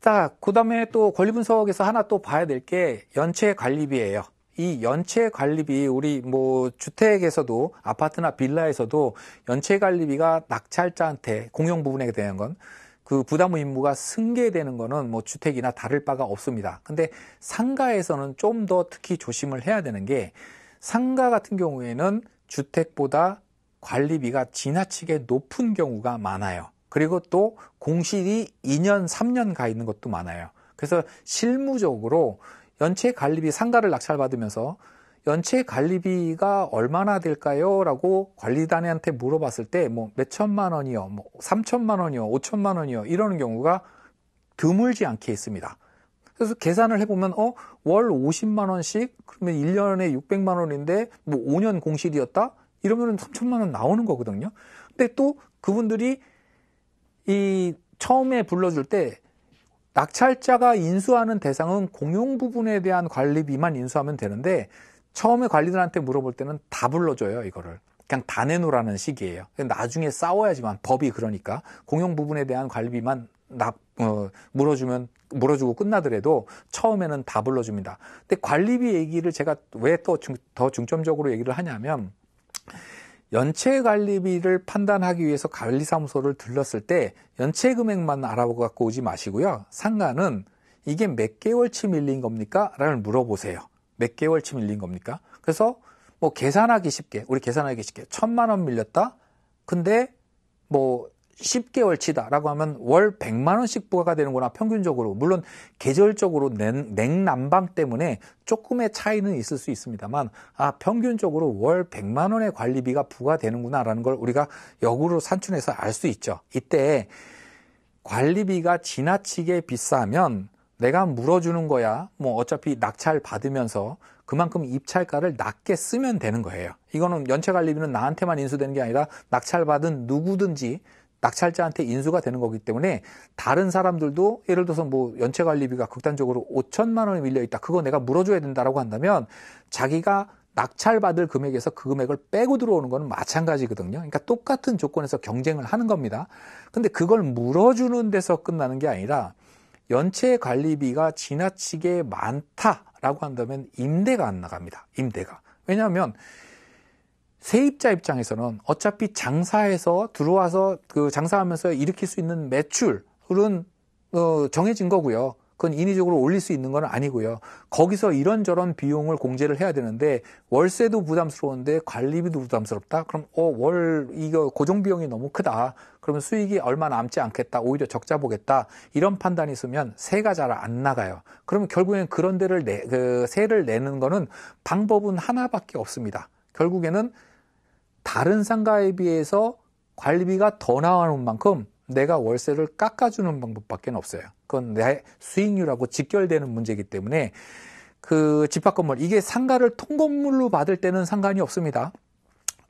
자, 그 다음에 또 권리분석에서 하나 또 봐야 될 게 연체 관리비예요. 이 연체 관리비 우리 뭐 주택에서도 아파트나 빌라에서도 연체 관리비가 낙찰자한테 공용 부분에 대한 건 그 부담 의무가 승계되는 거는 뭐 주택이나 다를 바가 없습니다. 근데 상가에서는 좀 더 특히 조심을 해야 되는 게 상가 같은 경우에는 주택보다 관리비가 지나치게 높은 경우가 많아요. 그리고 또 공실이 2년, 3년 가 있는 것도 많아요. 그래서 실무적으로 연체 관리비 상가를 낙찰받으면서 연체 관리비가 얼마나 될까요? 라고 관리단한테 물어봤을 때 뭐 몇천만 원이요, 뭐 3천만 원이요, 5천만 원이요 이러는 경우가 드물지 않게 있습니다. 그래서 계산을 해보면 어, 월 50만 원씩 그러면 1년에 600만 원인데 뭐 5년 공실이었다? 이러면 3천만 원 나오는 거거든요. 근데 또 그분들이 이 처음에 불러줄 때 낙찰자가 인수하는 대상은 공용 부분에 대한 관리비만 인수하면 되는데 처음에 관리들한테 물어볼 때는 다 불러줘요 이거를 그냥 다 내놓으라는 식이에요 나중에 싸워야지만 법이 그러니까 공용 부분에 대한 관리비만 납, 어, 물어주면 물어주고 끝나더라도 처음에는 다 불러줍니다 근데 관리비 얘기를 제가 왜 또 더 중점적으로 얘기를 하냐면 연체 관리비를 판단하기 위해서 관리사무소를 들렀을 때 연체 금액만 알아보고 갖고 오지 마시고요. 상가는 이게 몇 개월치 밀린 겁니까? 라는 물어보세요. 몇 개월치 밀린 겁니까? 그래서 뭐 계산하기 쉽게, 우리 계산하기 쉽게, 천만 원 밀렸다? 근데 뭐 10개월치다라고 하면 월 100만 원씩 부과가 되는구나 평균적으로 물론 계절적으로 냉, 냉난방 때문에 조금의 차이는 있을 수 있습니다만 아 평균적으로 월 100만 원의 관리비가 부과되는구나라는 걸 우리가 역으로 산출해서 알 수 있죠. 이때 관리비가 지나치게 비싸면 내가 물어주는 거야. 뭐 어차피 낙찰 받으면서 그만큼 입찰가를 낮게 쓰면 되는 거예요. 이거는 연체 관리비는 나한테만 인수되는 게 아니라 낙찰 받은 누구든지 낙찰자한테 인수가 되는 거기 때문에 다른 사람들도 예를 들어서 뭐 연체 관리비가 극단적으로 5천만 원이 밀려 있다. 그거 내가 물어줘야 된다라고 한다면 자기가 낙찰받을 금액에서 그 금액을 빼고 들어오는 거는 마찬가지거든요. 그러니까 똑같은 조건에서 경쟁을 하는 겁니다. 근데 그걸 물어주는 데서 끝나는 게 아니라 연체 관리비가 지나치게 많다라고 한다면 임대가 안 나갑니다. 임대가. 왜냐하면 세입자 입장에서는 어차피 장사해서 들어와서 그 장사하면서 일으킬 수 있는 매출은 어, 정해진 거고요. 그건 인위적으로 올릴 수 있는 건 아니고요. 거기서 이런저런 비용을 공제를 해야 되는데 월세도 부담스러운데 관리비도 부담스럽다. 그럼 어 월 이거 고정 비용이 너무 크다. 그러면 수익이 얼마 남지 않겠다. 오히려 적자 보겠다. 이런 판단이 있으면 세가 잘 안 나가요. 그러면 결국엔 그런 데를 내, 그 세를 내는 거는 방법은 하나밖에 없습니다. 결국에는 다른 상가에 비해서 관리비가 더 나오는 만큼 내가 월세를 깎아주는 방법밖에 없어요. 그건 내 수익률하고 직결되는 문제이기 때문에 그 집합 건물 이게 상가를 통건물로 받을 때는 상관이 없습니다.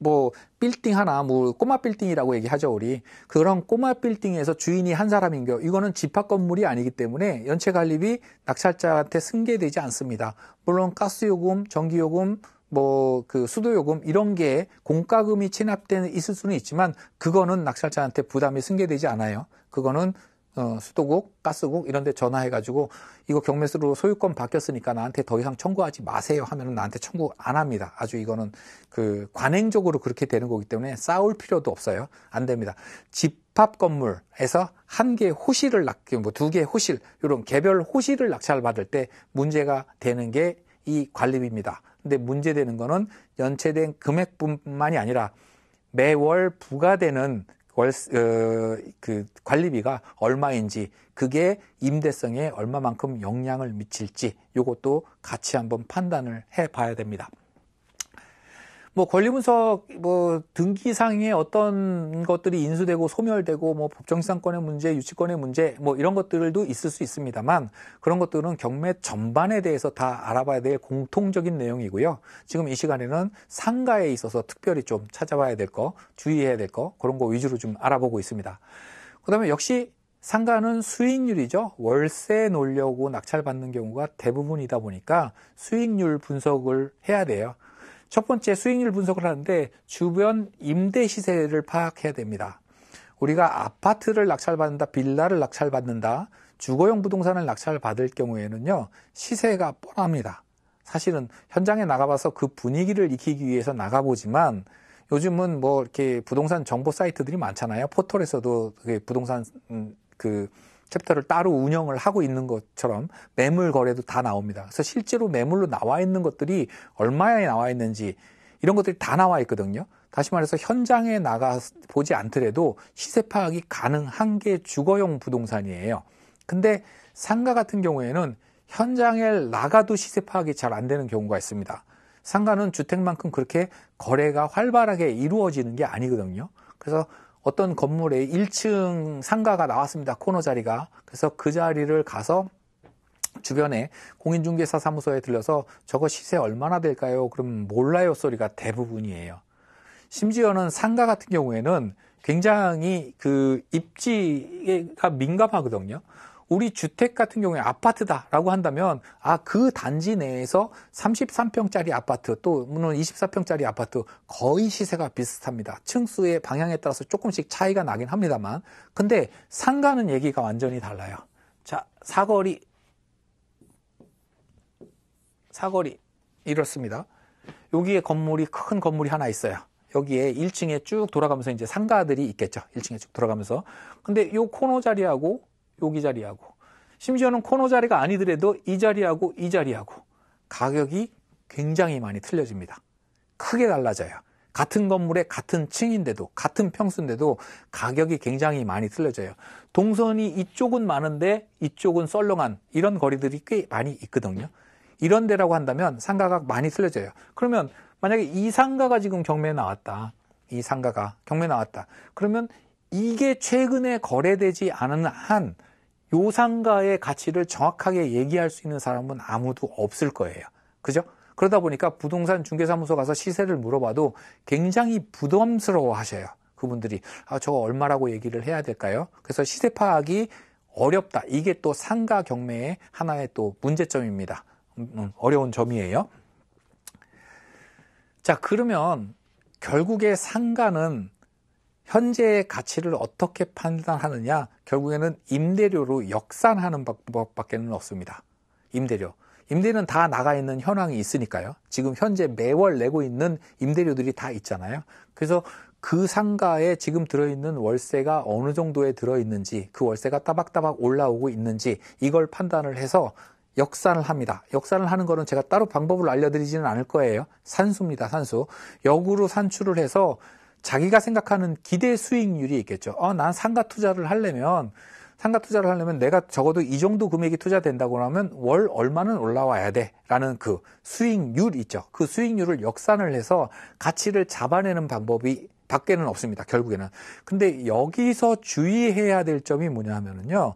뭐 빌딩 하나 뭐 꼬마 빌딩이라고 얘기하죠 우리 그런 꼬마 빌딩에서 주인이 한 사람인 겨 이거는 집합 건물이 아니기 때문에 연체 관리비 낙찰자한테 승계되지 않습니다. 물론 가스 요금, 전기 요금 뭐그 수도 요금 이런 게 공과금이 체납되는 있을 수는 있지만 그거는 낙찰자한테 부담이 승계되지 않아요. 그거는 어, 수도국, 가스국 이런 데 전화해 가지고 이거 경매수로 소유권 바뀌었으니까 나한테 더 이상 청구하지 마세요 하면은 나한테 청구 안 합니다. 아주 이거는 그 관행적으로 그렇게 되는 거기 때문에 싸울 필요도 없어요. 안 됩니다. 집합 건물에서 한 개 호실을 낙, 그 뭐두 개 호실, 이런 개별 호실을 낙찰 받을 때 문제가 되는 게 이 관리비입니다. 근데 문제되는 거는 연체된 금액뿐만이 아니라 매월 부과되는 월, 어, 그 관리비가 얼마인지 그게 임대성에 얼마만큼 영향을 미칠지 이것도 같이 한번 판단을 해 봐야 됩니다. 뭐 권리 분석 뭐 등기상의 어떤 것들이 인수되고 소멸되고 뭐 법정상권의 문제, 유치권의 문제 뭐 이런 것들도 있을 수 있습니다만 그런 것들은 경매 전반에 대해서 다 알아봐야 될 공통적인 내용이고요. 지금 이 시간에는 상가에 있어서 특별히 좀 찾아봐야 될 거, 주의해야 될 거 그런 거 위주로 좀 알아보고 있습니다. 그다음에 역시 상가는 수익률이죠. 월세 놓으려고 낙찰받는 경우가 대부분이다 보니까 수익률 분석을 해야 돼요. 첫 번째 수익률 분석을 하는데 주변 임대 시세를 파악해야 됩니다. 우리가 아파트를 낙찰받는다, 빌라를 낙찰받는다, 주거용 부동산을 낙찰받을 경우에는요, 시세가 뻔합니다. 사실은 현장에 나가봐서 그 분위기를 익히기 위해서 나가보지만 요즘은 뭐 이렇게 부동산 정보 사이트들이 많잖아요. 포털에서도 부동산 음, 그 챕터를 따로 운영을 하고 있는 것처럼 매물 거래도 다 나옵니다. 그래서 실제로 매물로 나와 있는 것들이 얼마에 나와 있는지 이런 것들이 다 나와 있거든요. 다시 말해서 현장에 나가 보지 않더라도 시세 파악이 가능한 게 주거용 부동산이에요. 근데 상가 같은 경우에는 현장에 나가도 시세 파악이 잘 안 되는 경우가 있습니다. 상가는 주택만큼 그렇게 거래가 활발하게 이루어지는 게 아니거든요. 그래서 어떤 건물에 1층 상가가 나왔습니다. 코너 자리가. 그래서 그 자리를 가서 주변에 공인중개사 사무소에 들려서 저거 시세 얼마나 될까요? 그럼 몰라요 소리가 대부분이에요. 심지어는 상가 같은 경우에는 굉장히 그 입지가 민감하거든요. 우리 주택 같은 경우에 아파트다라고 한다면 아 그 단지 내에서 33평짜리 아파트 또 물론 24평짜리 아파트 거의 시세가 비슷합니다. 층수의 방향에 따라서 조금씩 차이가 나긴 합니다만 근데 상가는 얘기가 완전히 달라요. 자 사거리 사거리 이렇습니다. 여기에 건물이 큰 건물이 하나 있어요. 여기에 1층에 쭉 돌아가면서 이제 상가들이 있겠죠. 1층에 쭉 돌아가면서. 근데 요 코너 자리하고 여기 자리하고 심지어는 코너 자리가 아니더라도 이 자리하고 이 자리하고 가격이 굉장히 많이 틀려집니다. 크게 달라져요. 같은 건물에 같은 층인데도 같은 평수인데도 가격이 굉장히 많이 틀려져요. 동선이 이쪽은 많은데 이쪽은 썰렁한 이런 거리들이 꽤 많이 있거든요. 이런 데라고 한다면 상가가 많이 틀려져요. 그러면 만약에 이 상가가 지금 경매에 나왔다. 이 상가가 경매에 나왔다. 그러면 이게 최근에 거래되지 않은 한 요상가의 가치를 정확하게 얘기할 수 있는 사람은 아무도 없을 거예요. 그죠? 그러다 보니까 부동산 중개사무소 가서 시세를 물어봐도 굉장히 부담스러워 하셔요. 그분들이 아, 저거 얼마라고 얘기를 해야 될까요? 그래서 시세 파악이 어렵다. 이게 또 상가 경매의 하나의 또 문제점입니다. 음, 음, 어려운 점이에요. 자, 그러면 결국에 상가는 현재의 가치를 어떻게 판단하느냐 결국에는 임대료로 역산하는 방법밖에는 없습니다. 임대료. 임대는 다 나가 있는 현황이 있으니까요. 지금 현재 매월 내고 있는 임대료들이 다 있잖아요. 그래서 그 상가에 지금 들어있는 월세가 어느 정도에 들어있는지, 그 월세가 따박따박 올라오고 있는지, 이걸 판단을 해서 역산을 합니다. 역산을 하는 거는 제가 따로 방법을 알려드리지는 않을 거예요. 산수입니다, 산수. 역으로 산출을 해서 자기가 생각하는 기대 수익률이 있겠죠. 어, 난 상가 투자를 하려면 상가 투자를 하려면 내가 적어도 이 정도 금액이 투자된다고 하면 월 얼마는 올라와야 돼. 라는 그 수익률 있죠. 그 수익률을 역산을 해서 가치를 잡아내는 방법이 밖에는 없습니다. 결국에는. 근데 여기서 주의해야 될 점이 뭐냐면은요. 하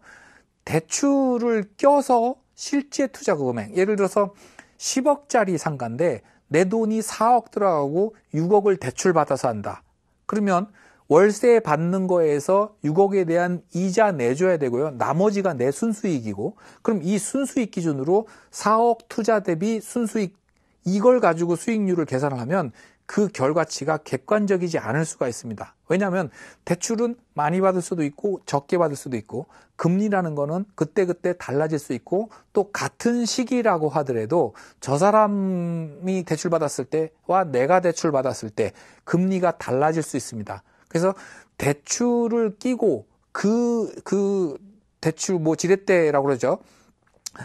대출을 껴서 실제 투자 금액. 예를 들어서 10억짜리 상가인데 내 돈이 4억 들어가고 6억을 대출받아서 한다. 그러면 월세 받는 거에서 6억에 대한 이자 내줘야 되고요. 나머지가 내 순수익이고, 그럼 이 순수익 기준으로 4억 투자 대비 순수익 이걸 가지고 수익률을 계산을 하면 그 결과치가 객관적이지 않을 수가 있습니다. 왜냐하면 대출은 많이 받을 수도 있고 적게 받을 수도 있고 금리라는 거는 그때그때 달라질 수 있고 또 같은 시기라고 하더라도 저 사람이 대출 받았을 때와 내가 대출 받았을 때 금리가 달라질 수 있습니다. 그래서 대출을 끼고 그, 그 대출 뭐 지렛대라고 그러죠.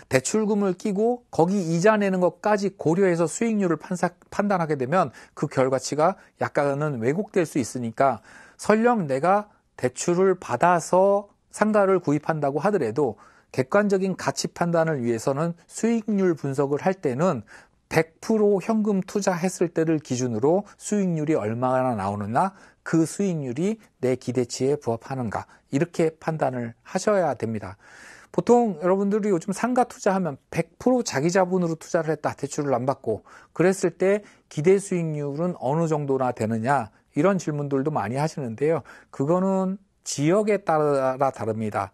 대출금을 끼고 거기 이자 내는 것까지 고려해서 수익률을 판사, 판단하게 되면 그 결과치가 약간은 왜곡될 수 있으니까 설령 내가 대출을 받아서 상가를 구입한다고 하더라도 객관적인 가치 판단을 위해서는 수익률 분석을 할 때는 100% 현금 투자했을 때를 기준으로 수익률이 얼마나 나오느냐, 그 수익률이 내 기대치에 부합하는가, 이렇게 판단을 하셔야 됩니다. 보통 여러분들이 요즘 상가 투자하면 100% 자기 자본으로 투자를 했다. 대출을 안 받고. 그랬을 때 기대 수익률은 어느 정도나 되느냐. 이런 질문들도 많이 하시는데요. 그거는 지역에 따라 다릅니다.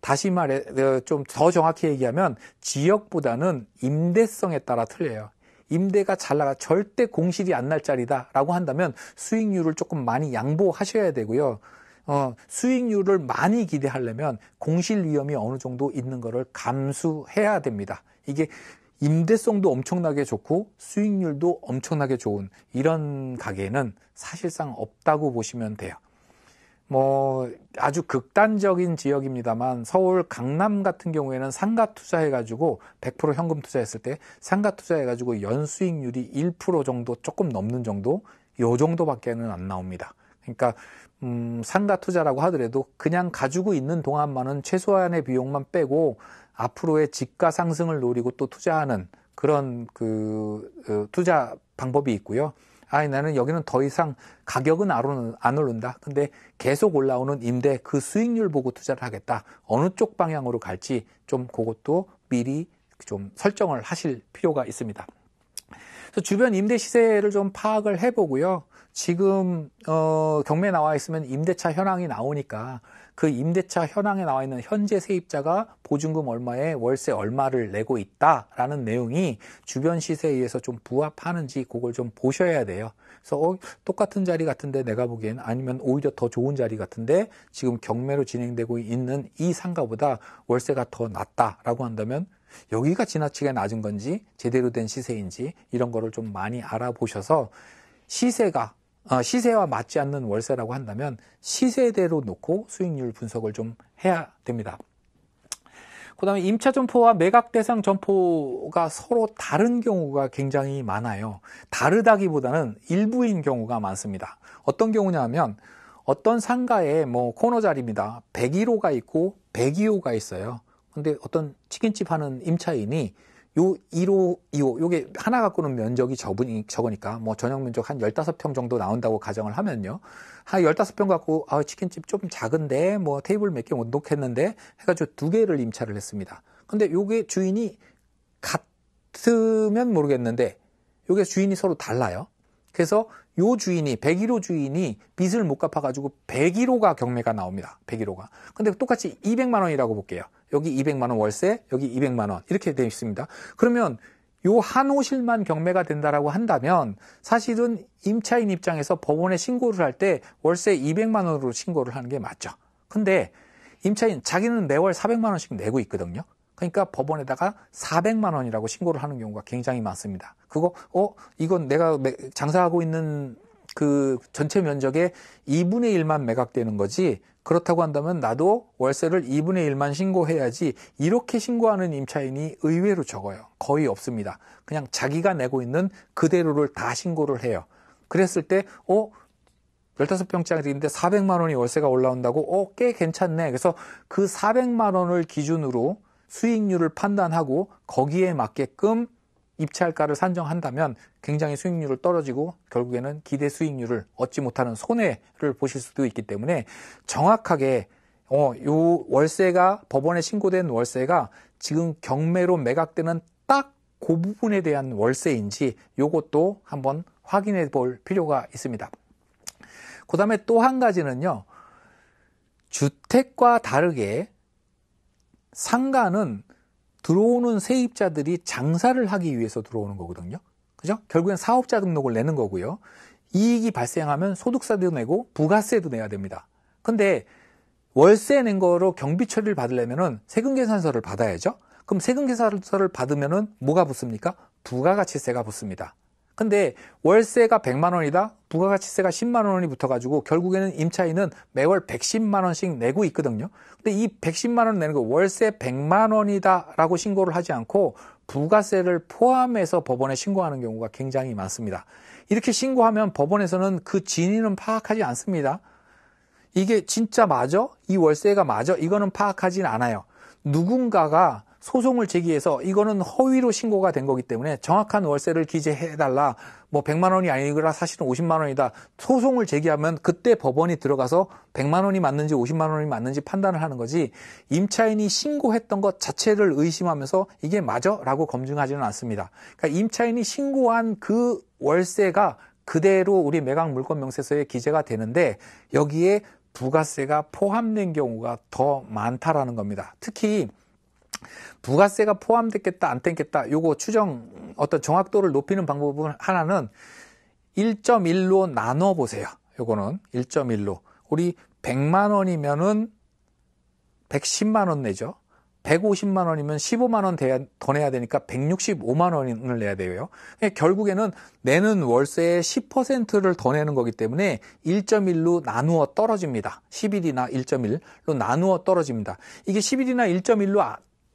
다시 말해, 어, 좀더 정확히 얘기하면 지역보다는 임대성에 따라 틀려요. 임대가 잘 나가 절대 공실이 안 날 자리다라고 한다면 수익률을 조금 많이 양보하셔야 되고요. 어, 수익률을 많이 기대하려면 공실 위험이 어느 정도 있는 것을 감수해야 됩니다. 이게 임대성도 엄청나게 좋고 수익률도 엄청나게 좋은 이런 가게는 사실상 없다고 보시면 돼요. 뭐 아주 극단적인 지역입니다만 서울 강남 같은 경우에는 상가 투자해 가지고 100% 현금 투자했을 때 상가 투자해 가지고 연 수익률이 1% 정도 조금 넘는 정도 요 정도밖에는 안 나옵니다. 그러니까 음, 상가 투자라고 하더라도 그냥 가지고 있는 동안만은 최소한의 비용만 빼고 앞으로의 집가 상승을 노리고 또 투자하는 그런 그 어, 투자 방법이 있고요. 아니 나는 여기는 더 이상 가격은 안 오른다. 근데 계속 올라오는 임대 그 수익률 보고 투자를 하겠다. 어느 쪽 방향으로 갈지 좀 그것도 미리 좀 설정을 하실 필요가 있습니다. 그래서 주변 임대 시세를 좀 파악을 해보고요. 지금 어, 경매 나와 있으면 임대차 현황이 나오니까 그 임대차 현황에 나와 있는 현재 세입자가 보증금 얼마에 월세 얼마를 내고 있다라는 내용이 주변 시세에 의해서 좀 부합하는지 그걸 좀 보셔야 돼요. 그래서 어, 똑같은 자리 같은데 내가 보기엔 아니면 오히려 더 좋은 자리 같은데 지금 경매로 진행되고 있는 이 상가보다 월세가 더 낮다라고 한다면 여기가 지나치게 낮은 건지 제대로 된 시세인지 이런 거를 좀 많이 알아보셔서 시세가 아, 시세와 맞지 않는 월세라고 한다면 시세대로 놓고 수익률 분석을 좀 해야 됩니다. 그 다음에 임차 점포와 매각 대상 점포가 서로 다른 경우가 굉장히 많아요. 다르다기보다는 일부인 경우가 많습니다. 어떤 경우냐 하면 어떤 상가에 뭐 코너 자리입니다. 101호가 있고 102호가 있어요. 근데 어떤 치킨집 하는 임차인이 요 1호, 2호, 요게 하나 갖고는 면적이 적으니, 적으니까, 뭐 전용 면적 한 15평 정도 나온다고 가정을 하면요. 한 15평 갖고, 아, 치킨집 좀 작은데, 뭐 테이블 몇 개 못 놓겠는데, 해가지고 두 개를 임차를 했습니다. 근데 요게 주인이 같으면 모르겠는데, 요게 주인이 서로 달라요. 그래서 요 주인이 101호 주인이 빚을 못 갚아가지고 101호가 경매가 나옵니다. 101호가. 근데 똑같이 200만 원이라고 볼게요. 여기 200만 원 월세, 여기 200만 원 이렇게 되어 있습니다. 그러면 요 한 호실만 경매가 된다라고 한다면 사실은 임차인 입장에서 법원에 신고를 할 때 월세 200만 원으로 신고를 하는 게 맞죠. 근데 임차인 자기는 매월 400만 원씩 내고 있거든요. 그러니까 법원에다가 400만 원이라고 신고를 하는 경우가 굉장히 많습니다. 그거 어 이건 내가 장사하고 있는 그 전체 면적의 2분의 1만 매각되는 거지 그렇다고 한다면 나도 월세를 2분의 1만 신고해야지 이렇게 신고하는 임차인이 의외로 적어요. 거의 없습니다. 그냥 자기가 내고 있는 그대로를 다 신고를 해요. 그랬을 때, 어? 15평짜리인데 400만 원이 월세가 올라온다고? 어, 꽤 괜찮네. 그래서 그 400만 원을 기준으로 수익률을 판단하고 거기에 맞게끔 입찰가를 산정한다면 굉장히 수익률을 떨어지고 결국에는 기대 수익률을 얻지 못하는 손해를 보실 수도 있기 때문에 정확하게 어, 요 월세가 법원에 신고된 월세가 지금 경매로 매각되는 딱 그 부분에 대한 월세인지 요것도 한번 확인해 볼 필요가 있습니다. 그 다음에 또 한 가지는요. 주택과 다르게 상가는 들어오는 세입자들이 장사를 하기 위해서 들어오는 거거든요. 그죠? 결국엔 사업자 등록을 내는 거고요. 이익이 발생하면 소득세도 내고 부가세도 내야 됩니다. 근데 월세 낸 거로 경비 처리를 받으려면은 세금 계산서를 받아야죠. 그럼 세금 계산서를 받으면은 뭐가 붙습니까? 부가가치세가 붙습니다. 근데 월세가 100만 원이다. 부가가치세가 10만 원이 붙어가지고 결국에는 임차인은 매월 110만 원씩 내고 있거든요. 근데 이 110만 원 내는 거 월세 100만 원이다라고 신고를 하지 않고 부가세를 포함해서 법원에 신고하는 경우가 굉장히 많습니다. 이렇게 신고하면 법원에서는 그 진위는 파악하지 않습니다. 이게 진짜 맞아? 이 월세가 맞아? 이거는 파악하진 않아요. 누군가가 소송을 제기해서 이거는 허위로 신고가 된 거기 때문에 정확한 월세를 기재해달라. 뭐 100만 원이 아니거라 사실은 50만 원이다. 소송을 제기하면 그때 법원이 들어가서 100만 원이 맞는지 50만 원이 맞는지 판단을 하는 거지 임차인이 신고했던 것 자체를 의심하면서 이게 맞아라고 검증하지는 않습니다. 그러니까 임차인이 신고한 그 월세가 그대로 우리 매각 물건 명세서에 기재가 되는데 여기에 부가세가 포함된 경우가 더 많다라는 겁니다. 특히 부가세가 포함됐겠다 안 됐겠다 요거 추정 어떤 정확도를 높이는 방법은 하나는 1.1로 나눠 보세요. 요거는 1.1로 우리 100만 원이면은 110만 원 내죠. 150만 원이면 15만 원 더 내야 되니까 165만 원을 내야 돼요. 그러니까 결국에는 내는 월세의 10%를 더 내는 거기 때문에 1.1로 나누어 떨어집니다. 11이나 1.1로 나누어 떨어집니다. 이게 11이나 1.1로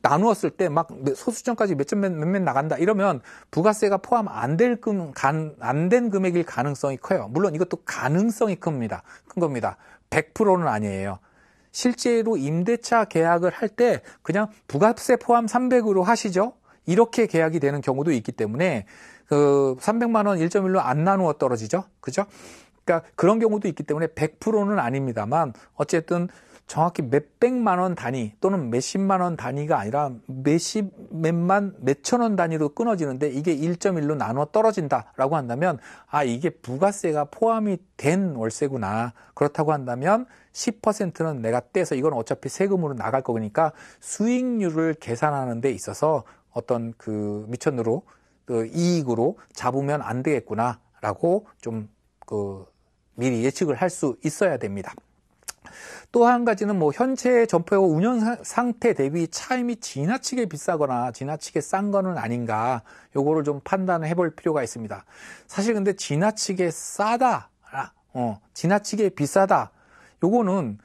나누었을 때 막 소수점까지 몇 점 몇몇 나간다 이러면 부가세가 포함 안될 금, 간, 안 된 금액일 가능성이 커요. 물론 이것도 가능성이 큽니다. 큰 겁니다. 100%는 아니에요. 실제로 임대차 계약을 할 때 그냥 부가세 포함 300으로 하시죠. 이렇게 계약이 되는 경우도 있기 때문에 그 300만 원 1.1로 안 나누어 떨어지죠. 그죠? 그러니까 그런 경우도 있기 때문에 100%는 아닙니다만 어쨌든 정확히 몇백만 원 단위 또는 몇십만 원 단위가 아니라 몇십, 몇만, 몇천 원 단위로 끊어지는데 이게 1.1로 나눠 떨어진다라고 한다면 아, 이게 부가세가 포함이 된 월세구나. 그렇다고 한다면 10%는 내가 떼서 이건 어차피 세금으로 나갈 거니까 수익률을 계산하는 데 있어서 어떤 그 미천으로 그 이익으로 잡으면 안 되겠구나라고 좀 그 미리 예측을 할 수 있어야 됩니다. 또한 가지는 뭐 현재 점포의 운영 상태 대비 차임이 지나치게 비싸거나 지나치게 싼 거는 아닌가 요거를 좀 판단을 해볼 필요가 있습니다. 사실 근데 지나치게 싸다, 어, 지나치게 비싸다 요거는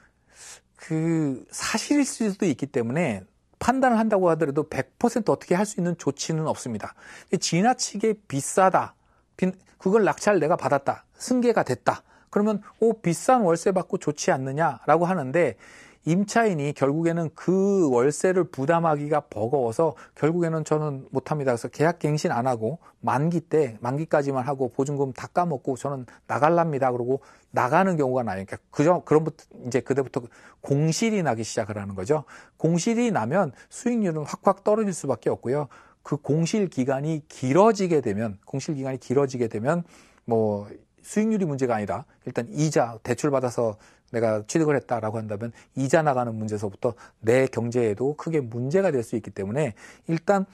그 사실일 수도 있기 때문에 판단을 한다고 하더라도 100% 어떻게 할 수 있는 조치는 없습니다. 지나치게 비싸다. 그걸 낙찰 내가 받았다. 승계가 됐다. 그러면 오 비싼 월세 받고 좋지 않느냐라고 하는데 임차인이 결국에는 그 월세를 부담하기가 버거워서 결국에는 저는 못합니다. 그래서 계약 갱신 안 하고 만기 때 만기까지만 하고 보증금 다 까먹고 저는 나갈랍니다. 그러고 나가는 경우가 나요. 그러니까 그저 그런부터 이제 그때부터 공실이 나기 시작을 하는 거죠. 공실이 나면 수익률은 확확 떨어질 수밖에 없고요. 그 공실 기간이 길어지게 되면 공실 기간이 길어지게 되면 뭐 수익률이 문제가 아니라 일단 이자 대출 받아서 내가 취득을 했다라고 한다면 이자 나가는 문제서부터 내 경제에도 크게 문제가 될 수 있기 때문에 일단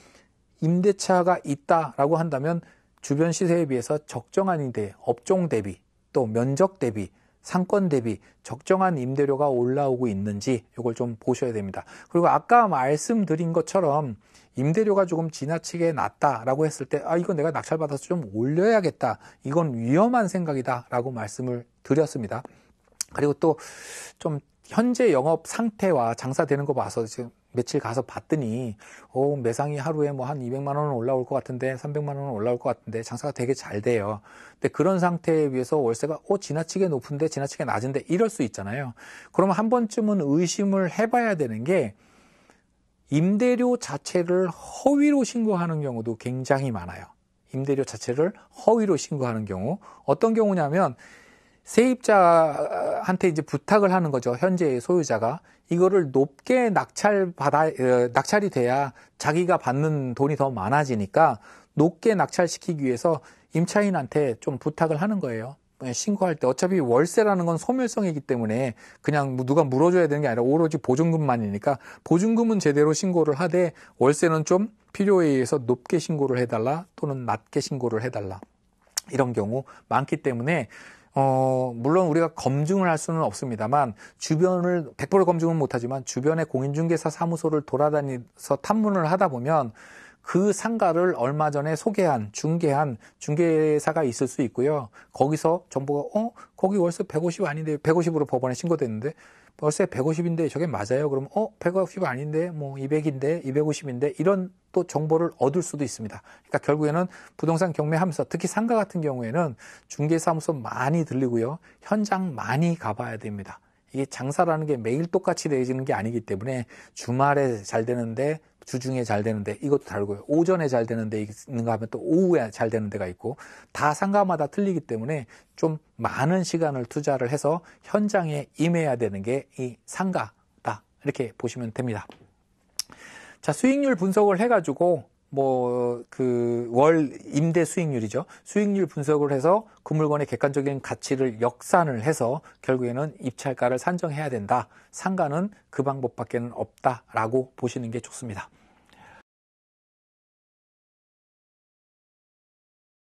임대차가 있다라고 한다면 주변 시세에 비해서 적정한 임대 업종 대비 또 면적 대비 상권 대비 적정한 임대료가 올라오고 있는지 이걸 좀 보셔야 됩니다. 그리고 아까 말씀드린 것처럼 임대료가 조금 지나치게 낮다라고 했을 때, 아, 이건 내가 낙찰받아서 좀 올려야겠다. 이건 위험한 생각이다라고 말씀을 드렸습니다. 그리고 또 좀 현재 영업 상태와 장사되는 거 봐서 지금 며칠 가서 봤더니 어, 매상이 하루에 뭐 한 200만 원은 올라올 것 같은데 300만 원은 올라올 것 같은데 장사가 되게 잘 돼요. 근데 그런 상태에 비해서 월세가 어 지나치게 높은데 지나치게 낮은데 이럴 수 있잖아요. 그러면 한 번쯤은 의심을 해봐야 되는 게 임대료 자체를 허위로 신고하는 경우도 굉장히 많아요. 임대료 자체를 허위로 신고하는 경우 어떤 경우냐면 세입자한테 이제 부탁을 하는 거죠. 현재 의 소유자가 이거를 높게 낙찰 받아 어, 낙찰이 돼야 자기가 받는 돈이 더 많아지니까 높게 낙찰시키기 위해서 임차인한테 좀 부탁을 하는 거예요. 예, 신고할 때 어차피 월세라는 건 소멸성이기 때문에 그냥 뭐 누가 물어줘야 되는 게 아니라 오로지 보증금만이니까 보증금은 제대로 신고를 하되 월세는 좀 필요에 의해서 높게 신고를 해달라 또는 낮게 신고를 해달라 이런 경우 많기 때문에 어, 물론 우리가 검증을 할 수는 없습니다만 주변을 100% 검증은 못하지만 주변의 공인중개사 사무소를 돌아다니서 탐문을 하다 보면 그 상가를 얼마 전에 소개한 중개한 중개사가 있을 수 있고요. 거기서 정보가 어 거기 월세 150 아닌데 150으로 법원에 신고됐는데 월세 150인데 저게 맞아요. 그러면어150 아닌데 뭐 200인데 250인데 이런 또 정보를 얻을 수도 있습니다. 그러니까 결국에는 부동산 경매하면서 특히 상가 같은 경우에는 중개사무소 많이 들리고요. 현장 많이 가봐야 됩니다. 이게 장사라는 게 매일 똑같이 되지는 게 아니기 때문에 주말에 잘 되는데 주중에 잘 되는데 이것도 다르고요. 오전에 잘 되는데 있는가 하면 또 오후에 잘 되는 데가 있고 다 상가마다 틀리기 때문에 좀 많은 시간을 투자를 해서 현장에 임해야 되는 게 이 상가다. 이렇게 보시면 됩니다. 자, 수익률 분석을 해가지고 뭐 그 월 임대 수익률이죠. 수익률 분석을 해서 그 물건의 객관적인 가치를 역산을 해서 결국에는 입찰가를 산정해야 된다. 상가는 그 방법밖에는 없다라고 보시는 게 좋습니다.